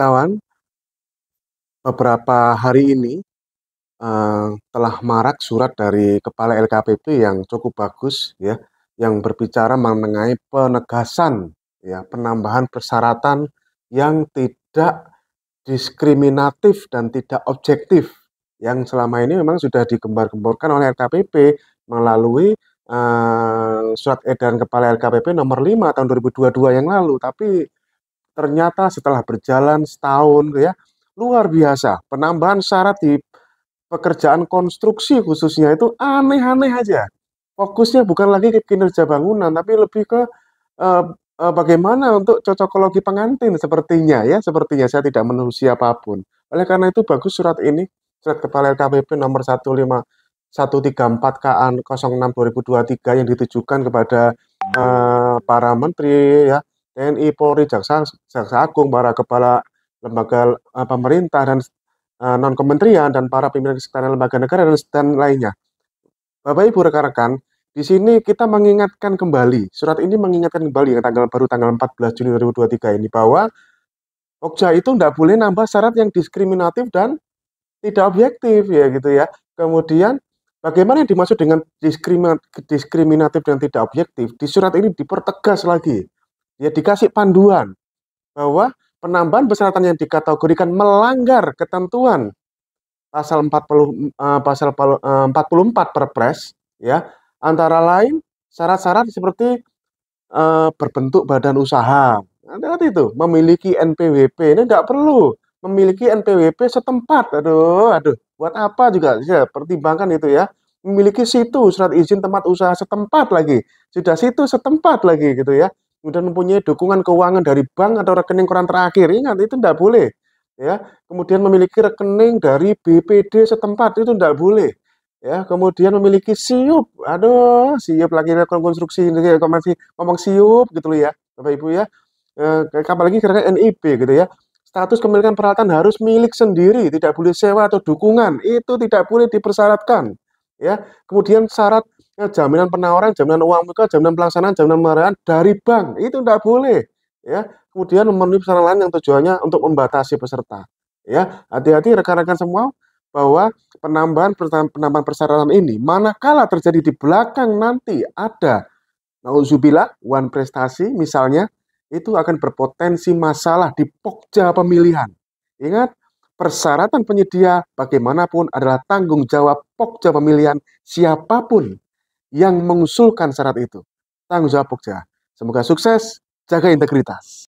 kawan, beberapa hari ini uh, telah marak surat dari Kepala LKPP yang cukup bagus ya, yang berbicara mengenai penegasan ya, penambahan persyaratan yang tidak diskriminatif dan tidak objektif yang selama ini memang sudah digembar-gemborkan oleh LKPP melalui uh, surat edaran Kepala LKPP nomor 5 tahun 2022 yang lalu tapi ternyata setelah berjalan setahun gitu ya luar biasa penambahan syarat di pekerjaan konstruksi khususnya itu aneh-aneh aja fokusnya bukan lagi ke kinerja bangunan tapi lebih ke eh, eh, bagaimana untuk cocokologi pengantin sepertinya ya sepertinya saya tidak menulis siapapun oleh karena itu bagus surat ini surat kepala LKPP nomor enam KA 06 2023 yang ditujukan kepada eh, para menteri ya TNI, Polri, Jaksa, Jaksa Agung, para kepala lembaga uh, pemerintah dan uh, eh, non kementerian dan para pimpinan sekretariat lembaga negara dan, dan lainnya. Bapak Ibu rekan-rekan, di sini kita mengingatkan kembali, surat ini mengingatkan kembali tanggal baru tanggal 14 Juni 2023 ini bahwa Okja itu tidak boleh nambah syarat yang diskriminatif dan tidak objektif ya gitu ya. Kemudian bagaimana yang dimaksud dengan diskriminatif dan tidak objektif? Di surat ini dipertegas lagi ya dikasih panduan bahwa penambahan persyaratan yang dikategorikan melanggar ketentuan pasal 40 uh, eh, pasal eh, uh, 44 Perpres ya antara lain syarat-syarat seperti uh, berbentuk badan usaha nah, hati itu memiliki NPWP ini tidak perlu memiliki NPWP setempat aduh aduh buat apa juga ya, pertimbangkan itu ya memiliki situ surat izin tempat usaha setempat lagi sudah situ setempat lagi gitu ya kemudian mempunyai dukungan keuangan dari bank atau rekening koran terakhir ingat itu tidak boleh ya kemudian memiliki rekening dari BPD setempat itu tidak boleh ya kemudian memiliki siup aduh siup lagi konstruksi ini masih ngomong siup gitu loh ya bapak ibu ya eh, apalagi kira NIB gitu ya status kepemilikan peralatan harus milik sendiri tidak boleh sewa atau dukungan itu tidak boleh dipersyaratkan ya kemudian syarat Ya, jaminan penawaran, jaminan uang muka, jaminan pelaksanaan, jaminan pemeliharaan dari bank. Itu tidak boleh. Ya, kemudian memenuhi persyaratan lain yang tujuannya untuk membatasi peserta. Ya, hati-hati rekan-rekan semua bahwa penambahan penambahan persyaratan ini manakala terjadi di belakang nanti ada nauzubillah one prestasi misalnya itu akan berpotensi masalah di pokja pemilihan. Ingat, persyaratan penyedia bagaimanapun adalah tanggung jawab pokja pemilihan siapapun yang mengusulkan syarat itu. Tanggung jawab Pokja. Semoga sukses, jaga integritas.